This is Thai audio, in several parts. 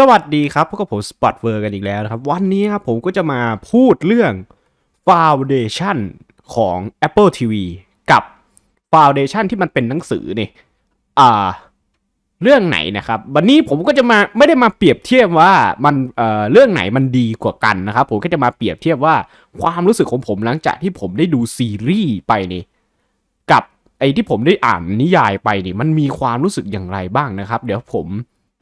สวัสดีครับพวกผมสปอตเวอร์กันอีกแล้วนะครับวันนี้ครับผมก็จะมาพูดเรื่อง Foundation ของ Apple TV กับ Foundation ที่มันเป็นหนังสือนี่อ่าเรื่องไหนนะครับ วันนี้ผมก็จะมาไม่ได้มาเปรียบเทียบว่ามันเอ่อเรื่องไหนมันดีกว่ากันนะครับผมก็จะมาเปรียบเทียบว่าความรู้สึกของผมหลังจากที่ผมได้ดูซีรีส์ไปนี่กับไอ้ที่ผมได้อ่านนิยายไปนี่มันมีความรู้สึกอย่างไรบ้างนะครับ เดี๋ยวผม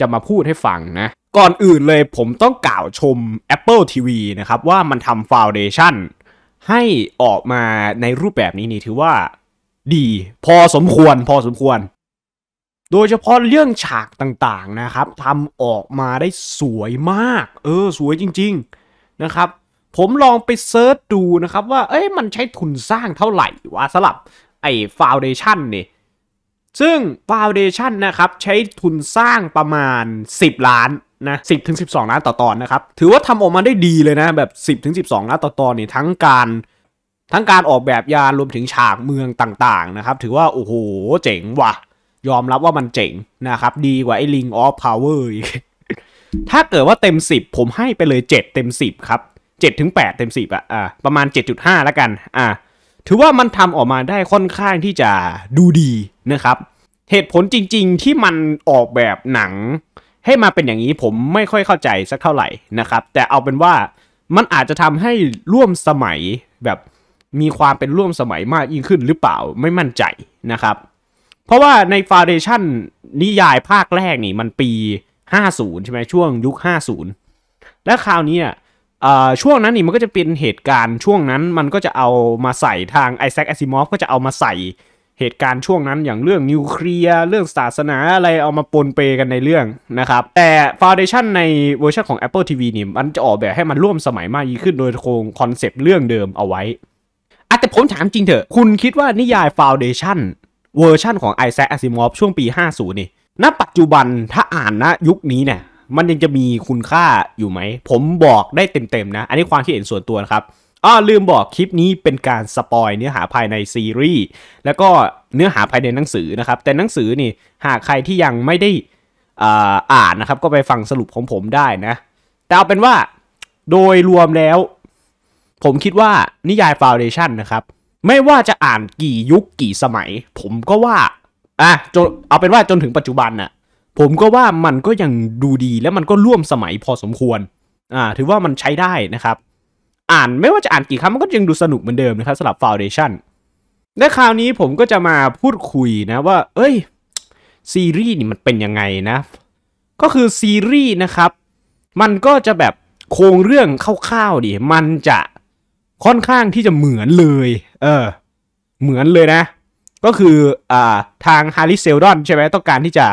จะมาพูดให้ฟังนะก่อนอื่นเลยผมต้องกล่าวชม Apple TV นะครับ ว่ามันทำฟาวเดชั่นให้ออกมาในรูปแบบนี้นี่ถือว่าดี พอสมควรพอสมควร โดยเฉพาะเรื่องฉากต่าง ๆ นะครับทำออกมาได้สวยมาก เออ สวยจริง ๆ นะครับ ผมลองไปเซิร์ชดูนะครับ ว่าเอ้ยมันใช้ทุนสร้างเท่าไหร่วะสลับไอ้ฟาวเดชั่นนี่ซึ่งฟาวเดชั่นนะครับ ใช้ทุนสร้างประมาณ 10 ล้านนะสิบถึงสิบสองนัดต่อตอนนะครับ ถือว่าทำออกมาได้ดีเลยนะ แบบสิบถึงสิบสองนัดต่อตอนนี่ทั้งการทั้งการออกแบบยานรวมถึงฉากเมืองต่างๆนะครับ ถือว่าโอ้โหเจ๋งว่ะ ยอมรับว่ามันเจ๋งนะครับ ดีกว่าไอ้ลิงออฟพาวเวอร์อีกถ้าเกิดว่าเต็ม 10 ผมให้ไปเลย 7 เต็ม 10 ครับ7ถึง8เต็ม 10อะอ่าประมาณ 7.5 แล้วกันอ่าถือว่ามันทำออกมาได้ค่อนข้างที่จะดูดีนะครับ เหตุผลจริง ๆที่มันออกแบบหนังให้มาเป็นอย่างนี้ผมไม่ค่อยเข้าใจสักเท่าไหร่นะครับ แต่เอาเป็นว่ามันอาจจะทำให้ร่วมสมัยแบบมีความเป็นร่วมสมัยมากยิ่งขึ้นหรือเปล่าไม่มั่นใจนะครับ เพราะว่าในฟาเดชั่นนิยายภาคแรกนี่มันปี 50 ใช่ไหมช่วงยุค 50 และคราวนี้ช่วงนั้นนี่มันก็จะเป็นเหตุการณ์ช่วงนั้นมันก็จะเอามาใส่ทางไอแซคแอซิมอฟก็จะเอามาใส่เหตุการณ์ช่วงนั้นอย่างเรื่องนิวเคลียร์เรื่องศาสนาอะไรเอามาปนเปกันในเรื่องนะครับแต่ฟาวเดชันในเวอร์ชันของ Apple TV นี่มันจะออกแบบให้มันร่วมสมัยมากยิ่งขึ้นโดยโครงคอนเซปต์เรื่องเดิมเอาไว้อะแต่ผมถามจริงเถอะคุณคิดว่านิยายฟาวเดชันเวอร์ชันของไอแซคอาซิมอฟช่วงปี 50 นี่ณปัจจุบันถ้าอ่านณยุคนี้เนี่ย มันยังจะมีคุณค่าอยู่ไหม ผมบอกได้เต็มๆนะ อันนี้ความคิดเห็นส่วนตัวนะครับอ้าลืมบอกคลิปนี้เป็นการสปอยเนื้อหาภายในซีรีส์แล้วก็เนื้อหาภายในหนังสือนะครับ แต่หนังสือนี่หากใครที่ยังไม่ได้อ่านนะครับ ก็ไปฟังสรุปของผมได้นะแต่เอาเป็นว่าโดยรวมแล้ว ผมคิดว่านิยายฟาวเดชันนะครับไม่ว่าจะอ่านกี่ยุคกี่สมัย ผมก็ว่าอ่ะจนเอาเป็นว่าจนถึงปัจจุบันน่ะ ผมก็ว่ามันก็ยังดูดีและมันก็ร่วมสมัยพอสมควรอ่าถือว่ามันใช้ได้นะครับอ่านไม่ว่าจะอ่านกี่ครั้งมันก็ยังดูสนุกเหมือนเดิมนะครับสำหรับ Foundation และคราวนี้ผมก็จะมาพูดคุยนะว่า เอ้ยซีรีส์นี่มันเป็นยังไงนะ ก็คือซีรีส์นะครับ มันก็จะแบบโครงเรื่องคร่าวๆดิมันจะค่อนข้างที่จะเหมือนเลย เออเหมือนเลยนะ ก็คืออ่าทางฮาริเซลดอนใช่ไหมต้องการที่จะ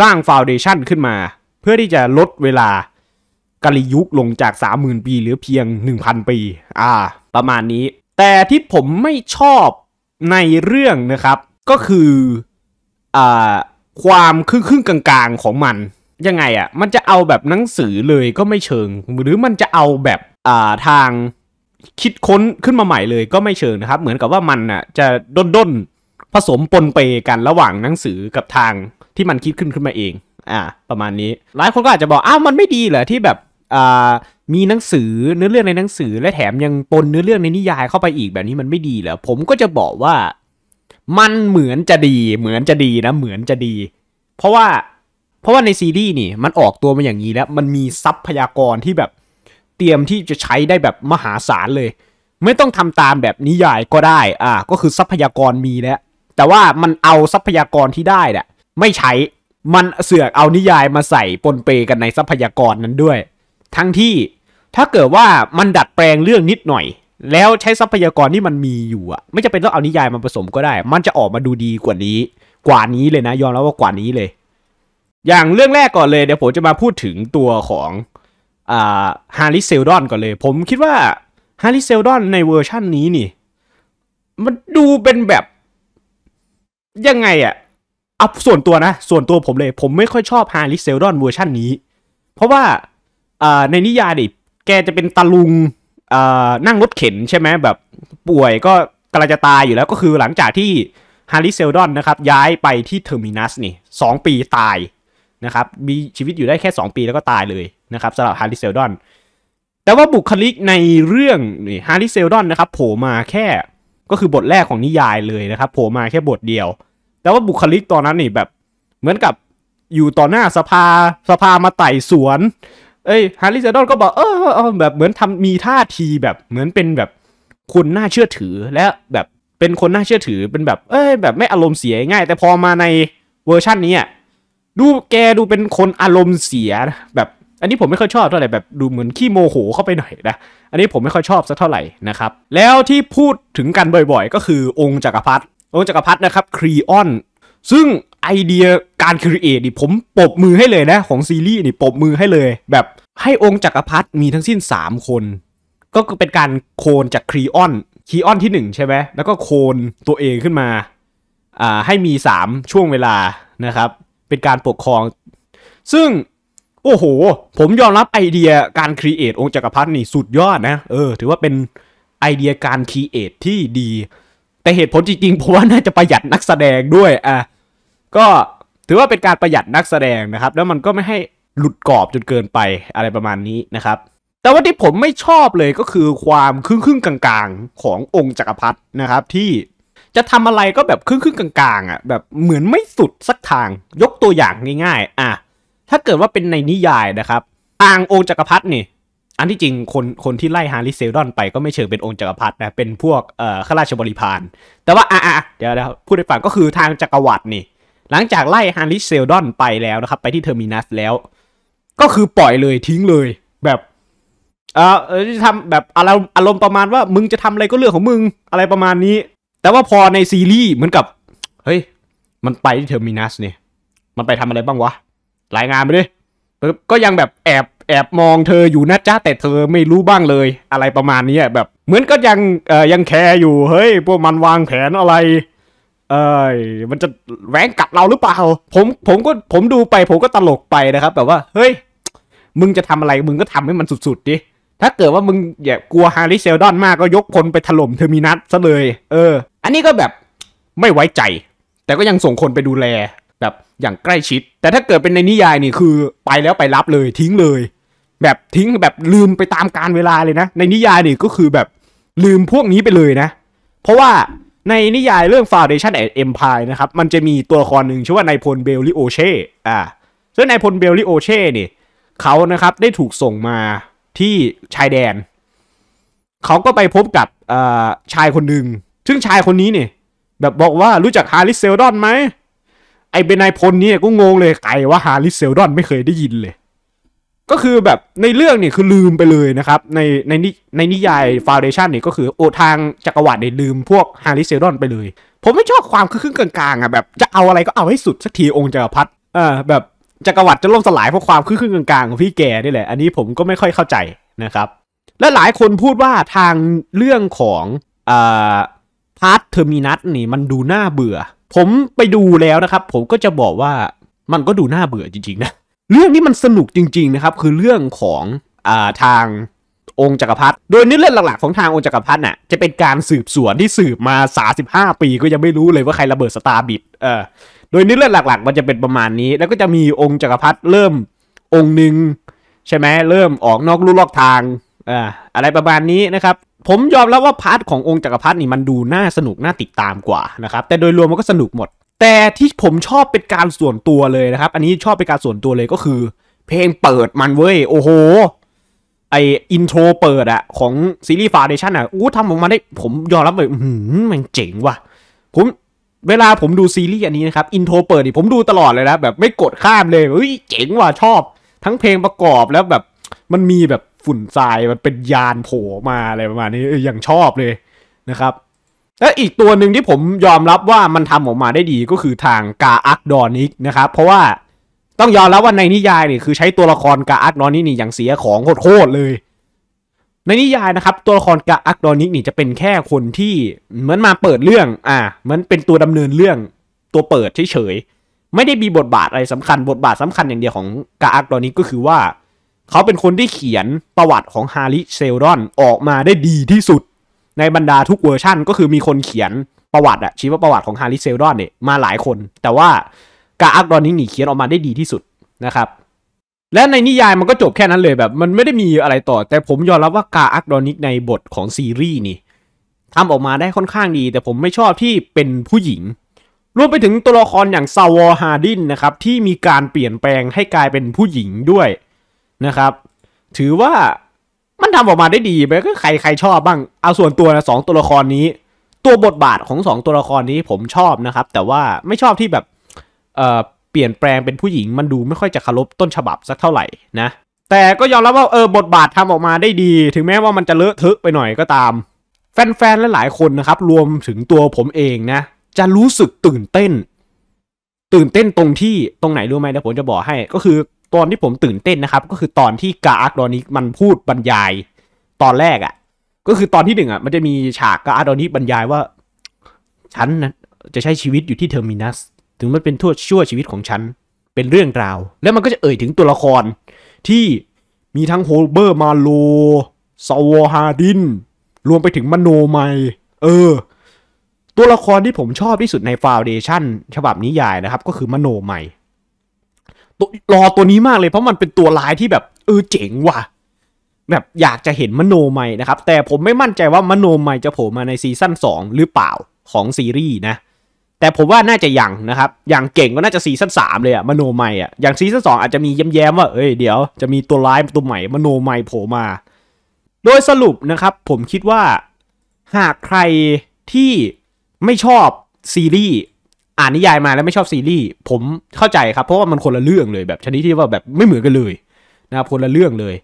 สร้างฟาวเดชันขึ้นมา เพื่อที่จะลดเวลากลิยุคลงจาก 30,000 ปีเหลือเพียง 1,000 ปี อ่าประมาณนี้ แต่ที่ผมไม่ชอบในเรื่องนะครับก็คืออ่าความครึ่งครึ่งกลางๆของมันยังไงอะ่ะมันจะเอาแบบหนังสือเลยก็ไม่เชิงหรือมันจะเอาแบบอ่าทางคิดค้นขึ้นมาใหม่เลย ก็ไม่เชิงนะครับ เหมือนกับว่ามันอ่ะจะด้นด้นผสมปนเปกันระหว่างหนังสือกับทางที่มันคิดขึ้นขึ้นมาเองอ่าประมาณนี้หลายคนก็อาจจะบอกอ้าวมันไม่ดีเหรอที่แบบมีหนังสือเนื้อเรื่องในหนังสือและแถมยังปนเนื้อเรื่องในนิยายเข้าไปอีกแบบนี้มันไม่ดีเหรอผมก็จะบอกว่า มันเหมือนจะดีเหมือนจะดีนะเหมือนจะดีเพราะว่าเพราะว่าในซีรีส์นี่มันออกตัวมาอย่างนี้แล้ว มันมีทรัพยากรที่แบบเตรียมที่จะใช้ได้แบบมหาศาลเลย ไม่ต้องทำตามแบบนิยายก็ได้ อ่าก็คือทรัพยากรมีแล้วแต่ว่ามันเอาทรัพยากรที่ได้เนี่ยไม่ใช้มันเสือกเอานิยายมาใส่ปนเปกันในทรัพยากรนั้นด้วยทั้งที่ถ้าเกิดว่ามันดัดแปลงเรื่องนิดหน่อย แล้วใช้ทรัพยากรที่มันมีอยู่อะไม่จะเป็นต้องเอานิยายมาผสมก็ได้ มันจะออกมาดูดีกว่านี้กว่านี้เลยนะ ยอมรับว่ากว่านี้เลย อย่างเรื่องแรกก่อนเลยเดี๋ยวผมจะมาพูดถึงตัวของอ่าฮาริเซลดอนก่อนเลย ผมคิดว่าฮาริเซลดอนในเวอร์ชั่นนี้นี่ มันดูเป็นแบบ ยังไงอะเอาส่วนตัวนะ ส่วนตัวผมเลย ผมไม่ค่อยชอบฮาริเซลดอนเวอร์ชั่นนี้เพราะว่าในนิยายดิแกจะเป็นตาลุงนั่งรถเข็นใช่ไหมแบบป่วยก็กำลังจะตายอยู่แล้วก็คือหลังจากที่ฮาริเซลดอนนะครับย้ายไปที่เทอร์มินัสนี่สองปีตายนะครับมีชีวิตอยู่ได้แค่ 2 ปีแล้วก็ตายเลยนะครับสำหรับฮาริเซลดอนแต่ว่าบุคลิกในเรื่องนี่ฮาริเซลดอนนะครับโผล่มาแค่ก็คือบทแรกของนิยายเลยนะครับโผล่มาแค่บทเดียว แต่ว่าบุคลิกตอนนั้นนี่แบบเหมือนกับอยู่ต่อหน้าสภาสภามาไต่สวนเอ้ยฮาริเซดอนก็บอกเออเออแบบเหมือนทำมีท่าทีแบบเหมือนเป็นแบบคนน่าเชื่อถือและแบบเป็นคนน่าเชื่อถือเป็นแบบเอ้ยแบบไม่อารมณ์เสียง่าย แต่พอมาในเวอร์ชั่นนี้อ่ะดูแกดูเป็นคนอารมณ์เสีย แบบ อันนี้ผมไม่ค่อยชอบเท่าไหร่แบบดูเหมือนขี้โมโห เข้าไปหน่อยนะอันนี้ผมไม่ค่อยชอบสักเท่าไหร่นะครับแล้วที่พูดถึงกันบ่อยๆ ก็คือองค์จักรพรรดิองค์จักรพรรดินะครับครีออนซึ่งไอเดียการครีเอทนี่ผมปบมือให้เลยนะของซีรีส์นี่ปบมือให้เลย แบบให้องค์จักรพรรดิมีทั้งสิ้น 3 คน ก็เป็นการโคลนจากครีออนครีออนที่ 1 ใช่ไหมแล้วก็โคลนตัวเองขึ้นมาอ่า ให้มี 3 ช่วงเวลานะครับ เป็นการปกครอง ซึ่ง โอ้โห ผมยอมรับไอเดียการครีเอทองค์จักรพรรดินี่สุดยอดนะ เออ ถือว่าเป็นไอเดียการครีเอทที่ดี แต่เหตุผลจริงๆผมว่าน่าจะประหยัดนักแสดงด้วยอ่ะก็ถือว่าเป็นการประหยัดนักแสดงนะครับ แล้วมันก็ไม่ให้หลุดกรอบจนเกินไปอะไรประมาณนี้นะครับ แต่ว่าที่ผมไม่ชอบเลยก็คือความครึ่งครึ่งกลางๆขององค์จักรพรรดินะครับที่จะทำอะไรก็แบบครึ่งครึ่งกลางๆอ่ะแบบเหมือนไม่สุดสักทางยกตัวอย่างง่ายๆอ่ะถ้าเกิดว่าเป็นในนิยายนะครับอ่างองค์จักรพรรดินี่อันที่จริงคนคนที่ไล่ฮาริเซลดอนไปก็ไม่เชิงเป็นองค์จักรพรรดินะเป็นพวกเอ่อข้าราชบริพารแต่ว่าอ่ะอ่ะเดี๋ยวเดี๋ยวพูดให้ฟังก็คือทางจักรวรรดินี่หลังจากไล่ฮาริสเซลดอนไปแล้วนะครับ ไปที่เทอร์มินัสแล้ว ก็คือปล่อยเลยทิ้งเลยแบบเออทำแบบอารมณ์อารมณ์ประมาณว่ามึงจะทำอะไรก็เรื่องของมึงอะไรประมาณนี้ แต่ว่าพอในซีรีส์ เหมือนกับเฮ้ยมันไปที่เทอร์มินัสเนี่ย มันไปทำอะไรบ้างวะรายงานไปดิก็ยังแบบแอบแอบมองเธออยู่นะจ้าแต่เธอไม่รู้บ้างเลยอะไรประมาณนี้แบบเหมือนก็ยังเออยังแคร์อยู่เฮ้ยพวกมันวางแผนอะไรเอ้ยมันจะแวงกัดเราหรือเปล่าผมผมก็ผมดูไป ผมก็ตลกไปนะครับ แบบว่าเฮ้ย มึงจะทำอะไร มึงก็ทำให้มันสุด ๆดิถ้าเกิดว่ามึงอย่ากลัวฮาริเซลดอนมาก ก็ยกคนไปถล่มเทอร์มินัสซะเลย เออ อันนี้ก็แบบไม่ไว้ใจ แต่ก็ยังส่งคนไปดูแลแบบอย่างใกล้ชิด แต่ถ้าเกิดเป็นในนิยายนี่คือไปแล้วไปรับเลยทิ้งเลย แบบทิ้งแบบลืมไปตามการเวลาเลยนะ ในนิยายนี่ก็คือแบบลืมพวกนี้ไปเลยนะเพราะว่าในนิยายเรื่อง Foundation and Empire นะครับมันจะมีตัวละครหนึ่งชื่อว่านายพลเบลลิโอเช่อ่า ซึ่งนายพลเบลลิโอเช่เนี่ยเขานะครับได้ถูกส่งมาที่ชายแดน เขาก็ไปพบกับชายคนหนึ่งซึ่งชายคนนี้เนี่ยแบบบอกว่ารู้จักฮาริสเซลดอนไหมไอเป็นนายพลนี่ก็งงเลยไกว่าฮาริสเซลดอนไม่เคยได้ยินเลยก็คือแบบในเรื่องเนี่ยคือลืมไปเลยนะครับ ในในนิในนิยายฟาวเดชันเนี่ยก็คือโอทางจักรวรรดิลืมพวกฮาริเซรอน ไปเลย ผมไม่ชอบความคือครึ่งกลางๆอ่ะแบบจะเอาอะไรก็เอาให้สุดสักทีองค์จักรพรรดิอ่าแบบจักรวรรดิจะล่มสลายเพราะความคือครึ่งกลางๆของพี่แกนี่แหละ อันนี้ผมก็ไม่ค่อยเข้าใจนะครับ และหลายคนพูดว่าทางเรื่องของอ่าพาร์ทเทอร์มินัสนี่มันดูน่าเบื่อ ผมไปดูแล้วนะครับ ผมก็จะบอกว่ามันก็ดูน่าเบื่อจริงๆนะเรื่องนี้มันสนุกจริงๆนะครับคือเรื่องของอ่าทางองค์จักรพรรดิโดยเนื้อเรื่องหลักๆ ของทางองค์จักรพรรดิน่ะจะเป็นการสืบสวนที่สืบมา 35 ปี ก็ยังไม่รู้เลยว่าใครระเบิดสตาร์บิดเออโดยเนื้อเรื่องหลักๆมันจะเป็นประมาณนี้ แล้วก็จะมีองค์จักรพรรดิเริ่มองค์หนึ่งใช่ไหมเริ่มออกนอกลู่ลอกทางอ่าอะไรประมาณนี้นะครับผมยอมรับวว่าพาร์ทขององค์จักรพรรดินี่มันดูน่าสนุกน่าติดตามกว่านะครับแต่โดยรวมมันก็สนุกหมดแต่ที่ผมชอบเป็นการส่วนตัวเลยนะครับ อันนี้ชอบเป็นการส่วนตัวเลยก็คือ เพลงเปิดมันเว้ย โอ้โหไออินโทรเปิดอะของซีรีส์ฟาเดชั่นอะอู้ทำออกมาได้ผมยอมรับเลยืมมันเจ๋งว่ะผมเวลาผมดูซีรีส์อันนี้นะครับอินโทรเปิดนี่ผมดูตลอดเลยนะแบบไม่กดข้ามเลยเฮ้ยเจ๋งว่ะ ชอบทั้งเพลงประกอบแล้วแบบมันมีแบบฝุ่นทรายมันเป็นยานโผล่มาอะไรประมาณนี้อย่างชอบเลยนะครับและอีกตัวหนึ่งที่ผมยอมรับว่ามันทำออกมาได้ดีก็คือทางกาอักดอนิกนะครับเพราะว่าต้องยอมรับว่าในนิยายเนี่ยคือใช้ตัวละครกาอักดอนิกนี่อย่างเสียของโคตรเลย ในนิยายนะครับตัวละครกาอักดอนิกนี่จะเป็นแค่คนที่เหมือนมาเปิดเรื่องอ่ะเหมือนเป็นตัวดำเนินเรื่องตัวเปิดเฉยๆไม่ได้มีบทบาทอะไรสำคัญบทบาทสำคัญอย่างเดียวของกาอักดอนิกก็คือว่า เขาเป็นคนที่เขียนประวัติของฮาริเซลดอนออกมาได้ดีที่สุดในบรรดาทุกเวอร์ชั่นก็คือมีคนเขียนประวัติอะชีวประวัติของฮาริเซลดอนเนี่ยมาหลายคน แต่ว่ากาอักดอนนิงนี่เขียนออกมาได้ดีที่สุดนะครับ และในนิยายมันก็จบแค่นั้นเลยแบบมันไม่ได้มีอะไรต่อ แต่ผมยอมรับว่ากาอักดอนิกในบทของซีรีส์นี่ทำออกมาได้ค่อนข้างดีแต่ผมไม่ชอบที่เป็นผู้หญิง รวมไปถึงตัวละครอย่างซาวฮาดินนะครับที่มีการเปลี่ยนแปลงให้กลายเป็นผู้หญิงด้วยนะครับ ถือว่ามันทำออกมาได้ดีไปก็ใครใครชอบบ้าง เอาส่วนตัวนะสองตัวละครนี้ตัวบทบาทของสองตัวละครนี้ผมชอบนะครับ แต่ว่าไม่ชอบที่แบบเอ่อเปลี่ยนแปลงเป็นผู้หญิงมันดูไม่ค่อยจะเคารพต้นฉบับสักเท่าไหร่นะแต่ก็ยอมรับว่าเออบทบาททำออกมาได้ดี ถึงแม้ว่ามันจะเลอะเทอะไปหน่อยก็ตาม แฟนๆและหลายคนนะครับ รวมถึงตัวผมเองนะ จะรู้สึกตื่นเต้น ตื่นเต้นตรงที่ตรงไหนรู้ไหมเดี๋ยวผมจะบอกให้ก็คือตอนที่ผมตื่นเต้นนะครับ ก็คือตอนที่กาอาร์ดอนิกมันพูดบรรยายตอนแรกอะ่ะก็คือตอนที่หนึ่งอะ่ะมันจะมีฉากกาอาร์ดอนิกบรรยายว่า ฉันนะจะใช้ชีวิตอยู่ที่เทอร์มินัสถึงมันเป็นทั่วชั่วชีวิตของฉันเป็นเรื่องราวแล้วมันก็จะเอ่ยถึงตัวละครที่มีทั้งโฮเบอร์มาโลซาวฮาดินรวมไปถึงมโนไมเออ ตัวละครที่ผมชอบที่สุดในฟาวเดชั่นฉบับนิยายนะครับ ก็คือมโนไมรอตัวนี้มากเลยเพราะมันเป็นตัวร้ายที่แบบ เออเจ๋งว่ะแบบอยากจะเห็นมโนม่นะครับ แต่ผมไม่มั่นใจว่ามโนม่จะโผล่มาในซีซั่น2 หรือเปล่าของซีรีส์นะ แต่ผมว่าน่าจะยังนะครับ อย่างเก่งก็น่าจะซีซั่นสามเลยอะมโนม่อะอย่างซีซั่นสองอาจจะมียแย้มว่า เอ้ยเดี๋ยวจะมีตัวร้ายตัวใหม่มโนม่โผล่มา โดยสรุปนะครับผมคิดว่าหากใครที่ไม่ชอบซีรีส์อ่านนิยายมาแล้วไม่ชอบซีรีส์ผมเข้าใจครับ เพราะว่ามันคนละเรื่องเลย แบบชนิดที่ว่าแบบไม่เหมือนกันเลยนะครับคนละเรื่องเลย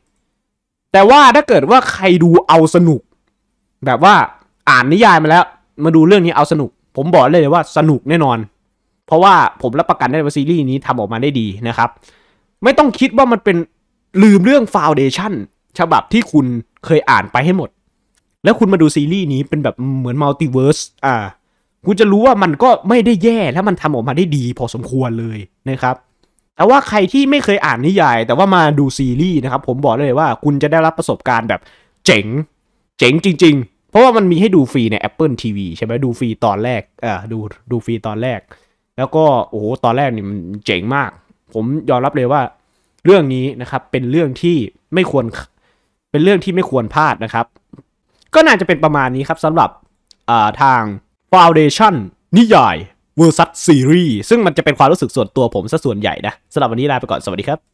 แต่ว่าถ้าเกิดว่าใครดูเอาสนุก แบบว่าอ่านนิยายมาแล้วมาดูเรื่องนี้เอาสนุก ผมบอกเลยว่าสนุกแน่นอนเพราะว่าผมรับประกันได้ว่าซีรีส์นี้ทำออกมาได้ดีนะครับไม่ต้องคิดว่ามันเป็นลืมเรื่องฟาวเดชั่นฉบับที่คุณเคยอ่านไปให้หมด แล้วคุณมาดูซีรีส์นี้เป็นแบบเหมือนมัลติเวิร์สอ่าคุณจะรู้ว่ามันก็ไม่ได้แย่และมันทำออกมาได้ดีพอสมควรเลยนะครับ แต่ว่าใครที่ไม่เคยอ่านนิยายแต่ว่ามาดูซีรีส์นะครับ ผมบอกเลยว่าคุณจะได้รับประสบการณ์แบบเจ๋งเจ๋งจริง ๆ เพราะว่ามันมีให้ดูฟรีใน Apple TV ใช่ไหมดูฟรีตอนแรกอ่าดูดูฟรีตอนแรก แล้วก็โอ้โหตอนแรกนี่มันเจ๋งมาก ผมยอมรับเลยว่าเรื่องนี้นะครับเป็นเรื่องที่ไม่ควรเป็นเรื่องที่ไม่ควรพลาดนะครับ ก็น่าจะเป็นประมาณนี้ครับสำหรับทางฟาวเดชั่นนิยายเวอร์ซัสซีรีส์ซึ่งมันจะเป็นความรู้สึกส่วนตัวผมซะส่วนใหญ่นะสำหรับวันนี้ลาไปก่อนสวัสดีครับ